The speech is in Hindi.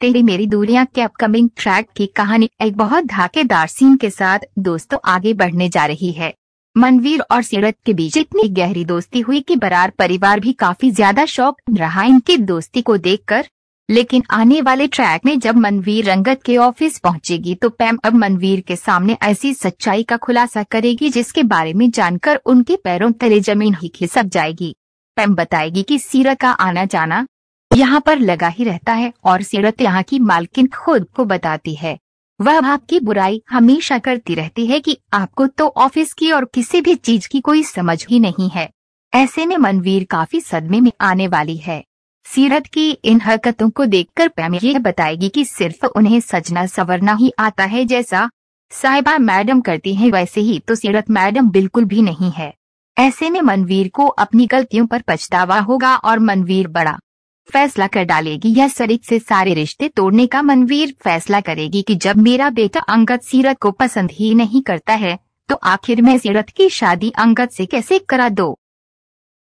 तेरी मेरी दूरियां के अपकमिंग ट्रैक की कहानी एक बहुत धाकेदार सीन के साथ दोस्तों आगे बढ़ने जा रही है मनवीर और सीरत के बीच इतनी गहरी दोस्ती हुई कि बरार परिवार भी काफी ज्यादा शौक रहा इनकी दोस्ती को देखकर लेकिन आने वाले ट्रैक में जब मनवीर रंगत के ऑफिस पहुंचेगी तो पैम अब मनवीर के सामने ऐसी सच्चाई का खुलासा करेगी जिसके बारे में जानकर उनके पैरों तले जमीन ही खिसक जाएगी पैम बताएगी कि सीरत का आना जाना यहाँ पर लगा ही रहता है और सीरत यहाँ की मालकिन खुद को बताती है वह आपकी बुराई हमेशा करती रहती है कि आपको तो ऑफिस की और किसी भी चीज की कोई समझ ही नहीं है ऐसे में मनवीर काफी सदमे में आने वाली है सीरत की इन हरकतों को देखकर कर ये बताएगी कि सिर्फ उन्हें सजना सवरना ही आता है जैसा साहिबा मैडम करती हैं वैसे ही तो सीरत मैडम बिल्कुल भी नहीं है ऐसे में मनवीर को अपनी गलतियों पर पछतावा होगा और मनवीर बड़ा फैसला कर डालेगी यह सरित से सारे रिश्ते तोड़ने का मनवीर फैसला करेगी कि जब मेरा बेटा अंगद सीरत को पसंद ही नहीं करता है तो आखिर मैं सीरत की शादी अंगद से कैसे करा दो